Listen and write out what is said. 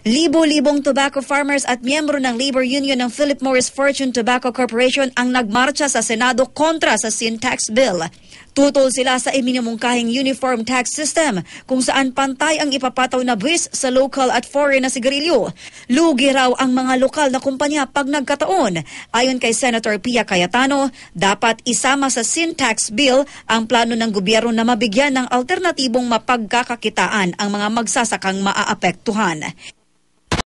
Libo-libong tobacco farmers at miyembro ng labor union ng Philip Morris Fortune Tobacco Corporation ang nagmarcha sa Senado kontra sa sin tax bill. Tutol sila sa iminumungkahing uniform tax system kung saan pantay ang ipapataw na buwis sa local at foreign na sigarilyo. Lugi raw ang mga lokal na kumpanya pag nagkataon. Ayon kay Senator Pia Cayetano, dapat isama sa sin tax bill ang plano ng gobyerno na mabigyan ng alternatibong mapagkakakitaan ang mga magsasakang maaapektuhan.